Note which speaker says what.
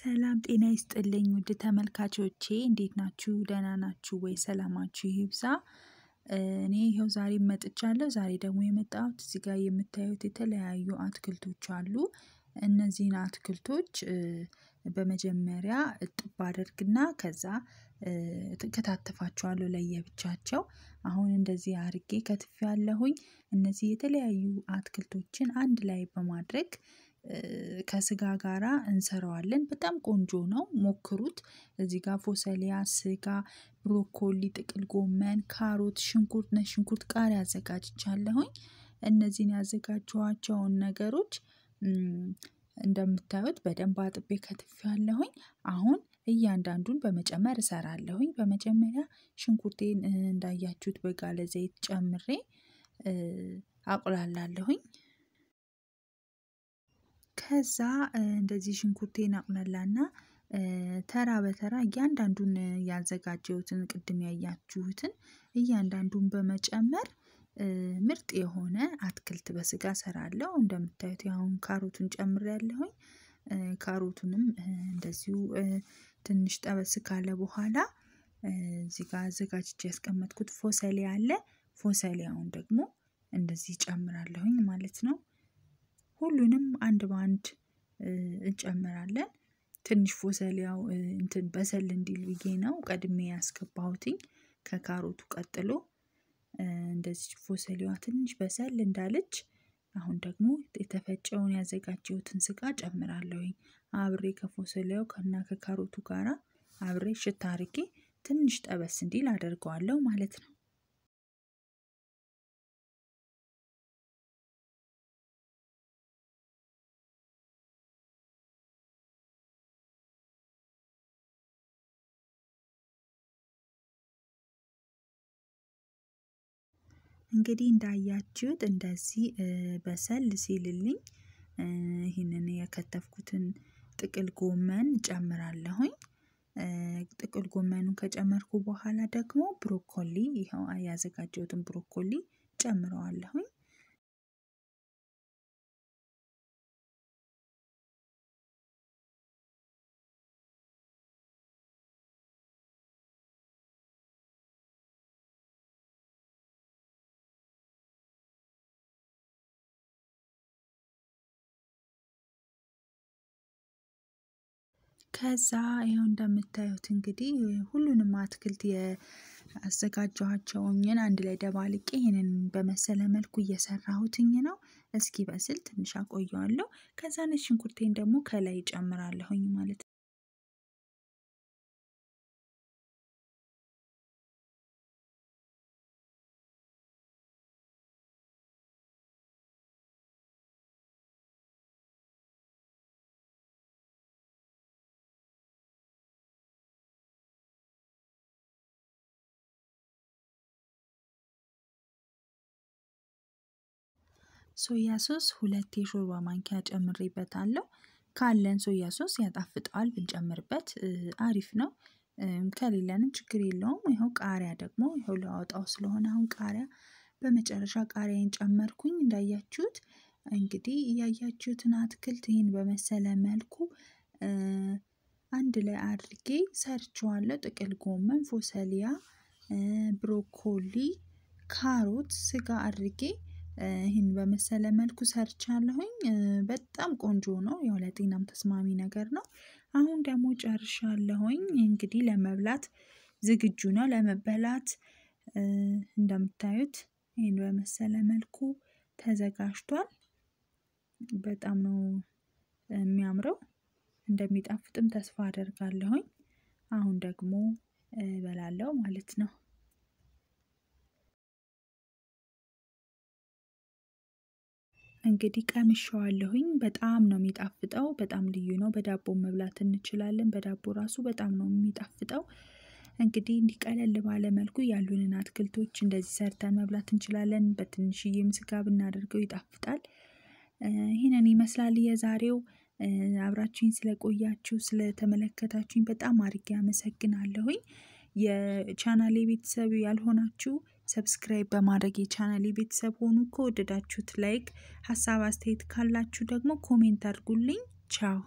Speaker 1: ሰላም ጤና ይስጥልኝ ውድ ተመልካቾቼ እንዴት ናችሁ? ደህና ናችሁ ወይ? ሰላማችሁ ይብዛ። እኔ ይኸው ዛሬ መጥቻለሁ። ዛሬ ደግሞ የመጣሁት እዚህ ጋር የምታዩት የተለያዩ አትክልቶች አሉ። እነዚህን አትክልቶች በመጀመሪያ እጥብ አደርግና ከዛ ከታተፋችኋለሁ ለየብቻቸው። አሁን እንደዚህ አርጌ ከትፍ ያለሁኝ እነዚህ የተለያዩ አትክልቶችን አንድ ላይ በማድረግ ከስጋ ጋራ እንሰራዋለን በጣም ቆንጆ ነው ሞክሩት። እዚህ ጋር ፎሰሊያ ስጋ ብሮኮሊ ጥቅል ጎመን ካሮት ሽንኩርት ነጭ ሽንኩርት ቃሪያ አዘጋጅቻለሁኝ። እነዚህን ያዘጋጀኋቸውን ነገሮች እንደምታዩት በደንብ አጥቤ ከትፌያለሁኝ። አሁን እያንዳንዱን በመጨመር እሰራለሁኝ በመጀመሪያ ሽንኩርቴን እንዳያችሁት በጋለ ዘይት ጨምሬ አቁላላለሁኝ ከዛ እንደዚህ ሽንኩርቴን አቁላላና ተራ በተራ እያንዳንዱን ያዘጋጀሁትን ቅድም ያያችሁትን እያንዳንዱን በመጨመር ምርጥ የሆነ አትክልት በስጋ ሰራለሁ እንደምታዩት ያሁን ካሮቱን ጨምር ያለሁኝ ካሮቱንም እንደዚሁ ትንሽ ጠበስ ካለ በኋላ እዚህ ጋር አዘጋጅቼ ያስቀመጥኩት ፎሰሌ አለ። ፎሰሊያውን ደግሞ እንደዚህ ጨምራለሁኝ ማለት ነው። ሁሉንም አንድ በአንድ እንጨምራለን። ትንሽ ፎሰል ያው እንትን በሰል እንዲል ብዬ ነው ቀድሜ ያስገባሁትኝ ከካሮቱ ቀጥሎ እንደዚህ ፎሰሊዋ ትንሽ በሰል እንዳለች አሁን ደግሞ የተፈጨውን ያዘጋጀሁትን ስጋ ጨምራለሁኝ። አብሬ ከፎሰሊያው ከና ከካሮቱ ጋራ አብሬ ሽታ አርጌ ትንሽ ጠበስ እንዲል
Speaker 2: አደርገዋለሁ ማለት ነው።
Speaker 1: እንግዲህ እንዳያችሁት እንደዚህ በሰል ሲልልኝ ይህንን የከተፍኩትን ጥቅል ጎመን ጨምራለሁኝ። ጥቅል ጎመኑን ከጨመርኩ በኋላ ደግሞ ብሮኮሊ ይኸው ያዘጋጀሁትን ብሮኮሊ ጨምረዋለሁኝ። ከዛ ይኸው እንደምታዩት እንግዲህ ሁሉንም አትክልት ያዘጋጀኋቸውን አንድ ላይ ደባልቄ ይህንን በመሰለ መልኩ እየሰራሁትኝ ነው። እስኪ በስል ትንሽ አቆየዋለሁ። ከዛ ነጭ ሽንኩርቴን ደግሞ ከላይ ጨምራለሁኝ ማለት ነው። ሶያ ሶስ ሁለት የሾርባ ማንኪያ ጨምሬበታለሁ። ካለን ሶያ ሶስ ያጣፍጠዋል ብንጨምርበት አሪፍ ነው። ከሌለንም ችግር የለውም። ይኸው ቃሪያ ደግሞ ይኸው ላወጣው ስለሆነ አሁን ቃሪያ በመጨረሻ ቃሪያን ጨመርኩኝ። እንዳያችሁት እንግዲህ እያያችሁትን አትክልት ይህን በመሰለ መልኩ አንድ ላይ አድርጌ ሰርቸዋለሁ። ጥቅል ጎመን፣ ፎሰሊያ፣ ብሮኮሊ፣ ካሮት፣ ስጋ አድርጌ ይህን በመሰለ መልኩ ሰርቻለሁኝ በጣም ቆንጆ ነው ያው ለጤናም ተስማሚ ነገር ነው። አሁን ደግሞ ጨርሻለሁኝ እንግዲህ ለመብላት ዝግጁ ነው ለመበላት። እንደምታዩት ይህን በመሰለ መልኩ ተዘጋጅቷል። በጣም ነው የሚያምረው እንደሚጣፍጥም ተስፋ አደርጋለሁኝ። አሁን ደግሞ እበላለሁ ማለት ነው እንግዲህ ቀምሸዋለሁኝ። በጣም ነው የሚጣፍጠው በጣም ልዩ ነው በዳቦ መብላት እንችላለን በዳቦ ራሱ በጣም ነው የሚጣፍጠው። እንግዲህ እንዲህ ቀለል ባለ መልኩ ያሉንን አትክልቶች እንደዚህ ሰርተን መብላት እንችላለን በትንሽዬም ስጋ ብናደርገው ይጣፍጣል። ይህንን ይመስላል የዛሬው አብራችሁኝ ስለቆያችሁ ስለተመለከታችሁኝ በጣም አድርጌ አመሰግናለሁኝ። የቻናሌ ቤተሰብ ያልሆናችሁ ሰብስክራይብ በማድረግ የቻናሌ ቤተሰብ ሆኑ። ከወደዳችሁት ላይክ፣ ሀሳብ አስተያየት ካላችሁ ደግሞ ኮሜንት አድርጉልኝ። ቻው